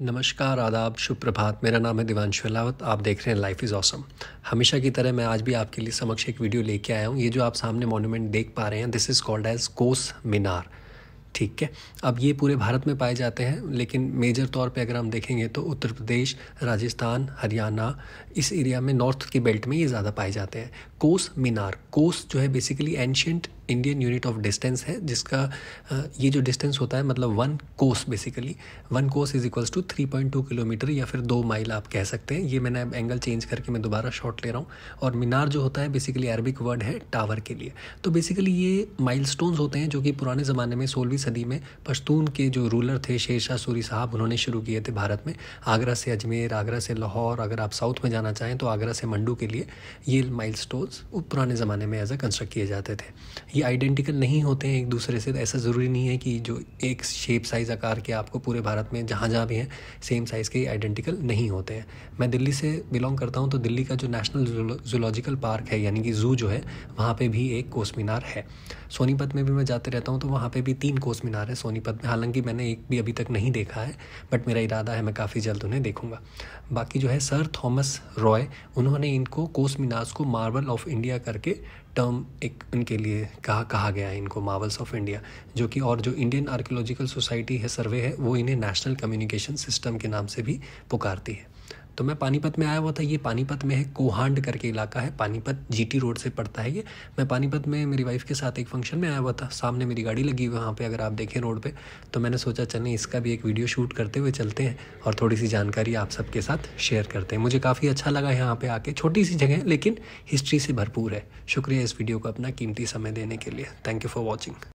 नमस्कार आदाब सुप्रभात मेरा नाम है दिवांश अलावत आप देख रहे हैं लाइफ इज़ ऑसम हमेशा की तरह मैं आज भी आपके लिए समक्ष एक वीडियो लेके आया हूँ ये जो आप सामने मॉन्यूमेंट देख पा रहे हैं this is called as Kos Minar ठीक है अब ये पूरे भारत में पाए जाते हैं लेकिन मेजर तौर पे अगर हम देखेंगे तो उत्तर प्रदेश राजस्थान हरियाणा इस एरिया में नॉर्थ की बेल्ट में ये ज़्यादा पाए जाते हैं कोस मीनार कोस जो है basically ancient Indian unit of distance है जिसका ये जो डिस्टेंस होता है मतलब one kos basically one kos is equals to three point two kilometre या फिर दो माइल आप कह सकते हैं ये मैंने अब एंगल चेंज करके मैं दोबारा शॉर्ट ले रहा हूँ और मीनार जो होता है बेसिकली अरबिक वर्ड है टावर के लिए तो बेसिकली ये माइल होते हैं जो कि पुराने ज़माने में सोलहवीं सदी में पश्तून के जो रूलर थे शाह सूरी साहब उन्होंने शुरू किए थे भारत में आगरा से अजमेर आगरा से लाहौर अगर आप साउथ में जाना चाहें तो आगरा से मंडू के लिए ये माइल पुराने ज़माने में एज अ कंस्ट्रक्ट किए जाते थे ये आइडेंटिकल नहीं होते हैं एक दूसरे से तो ऐसा ज़रूरी नहीं है कि जो एक शेप साइज़ आकार के आपको पूरे भारत में जहाँ जहाँ भी हैं सेम साइज़ के आइडेंटिकल नहीं होते हैं मैं दिल्ली से बिलोंग करता हूँ तो दिल्ली का जो नेशनल जूलॉजिकल पार्क है यानी कि जू जो है वहाँ पर भी एक कोस मीनार है सोनीपत में भी मैं जाते रहता हूँ तो वहाँ पर भी तीन कोस मीनार है सोनीपत में हालांकि मैंने एक भी अभी तक नहीं देखा है बट मेरा इरादा है मैं काफ़ी जल्द उन्हें देखूँगा बाकी जो है सर थॉमस रॉय उन्होंने इनको कोस मीनार्स को मार्बल ऑफ इंडिया करके टर्म एक इनके लिए कहा कहा गया है इनको मावल्स ऑफ इंडिया जो कि और जो इंडियन आर्कियोलॉजिकल सोसाइटी है सर्वे है वो इन्हें नेशनल कम्युनिकेशन सिस्टम के नाम से भी पुकारती है तो मैं पानीपत में आया हुआ था ये पानीपत में है कोहांड करके इलाका है पानीपत जीटी रोड से पड़ता है ये मैं पानीपत में मेरी वाइफ के साथ एक फंक्शन में आया हुआ था सामने मेरी गाड़ी लगी हुई वहाँ पर अगर आप देखें रोड पर तो मैंने सोचा चलें इसका भी एक वीडियो शूट करते हुए चलते हैं और थोड़ी सी जानकारी आप सबके साथ शेयर करते हैं मुझे काफ़ी अच्छा लगा यहाँ पर आके छोटी सी जगह लेकिन हिस्ट्री से भरपूर है शुक्रिया इस वीडियो को अपना कीमती समय देने के लिए थैंक यू फॉर वॉचिंग